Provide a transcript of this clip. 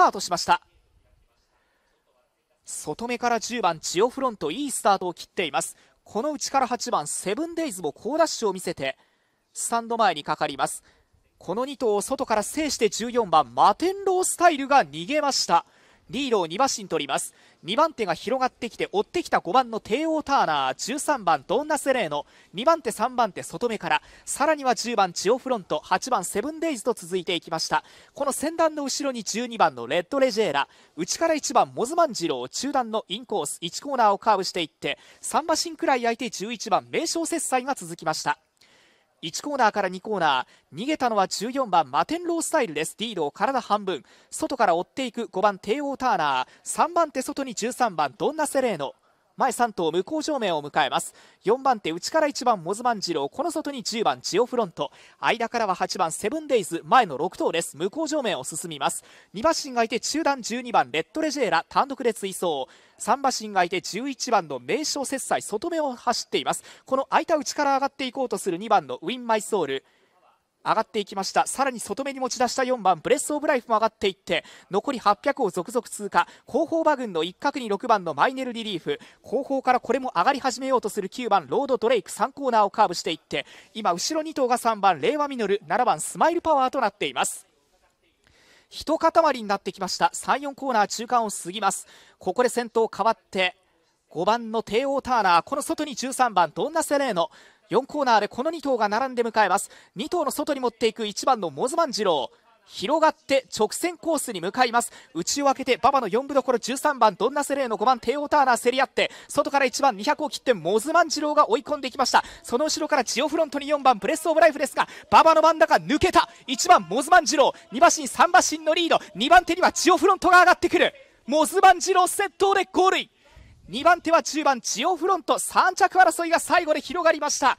タートしました外目から10番ジオフロントいいスタートを切っていますこのうちから8番セブンデイズも好ダッシュを見せてスタンド前にかかりますこの2頭を外から制して14番マテンロースタイルが逃げましたリードを2馬身取ります2番手が広がってきて追ってきた5番の帝王ターナー13番ドンナセレーノ2番手3番手外目からさらには10番チオフロント8番セブンデイズと続いていきましたこの先団の後ろに12番のレッドレジェーラ内から1番モズマンジロー中段のインコース1コーナーをカーブしていって3馬身くらい相手11番名勝切祭が続きました1コーナーから2コーナー逃げたのは14番マテンロースタイルですリードを体半分外から追っていく5番帝王ターナー3番手外に13番ドンナセレーノ前3頭向こう正面を迎えます4番手内から1番モズマンジローこの外に10番ジオフロント間からは8番セブンデイズ前の6頭です向こう正面を進みます2馬身がいて中段12番レッドレジェーラ単独で追走3馬身がいて11番の名称切磋外目を走っていますこの空いた内から上がっていこうとする2番のウィン・マイソール上がっていきましたさらに外目に持ち出した4番ブレス・オブ・ライフも上がっていって残り800を続々通過後方馬群の一角に6番のマイネル・リリーフ後方からこれも上がり始めようとする9番ロード・ドレイク3コーナーをカーブしていって今後ろ2頭が3番令和ミノル7番スマイル・パワーとなっています一塊になってきました34コーナー中間を過ぎますここで先頭変わって5番の帝王ターナーこの外に13番ドンナ・セレーノ4コーナーでこの2頭が並んで迎えます2頭の外に持っていく1番のモズマンジロー広がって直線コースに向かいます内を開けて馬場の4分どころ13番ドンナセレーの5番テオターナー競り合って外から1番200を切ってモズマンジローが追い込んできましたその後ろからジオフロントに4番ブレスオブライフですが馬場の真ん中抜けた1番モズマンジロー2馬身3馬身のリード2番手にはジオフロントが上がってくるモズマンジロー先頭でゴールイン2番手は中盤ジオフロント3着争いが最後で広がりました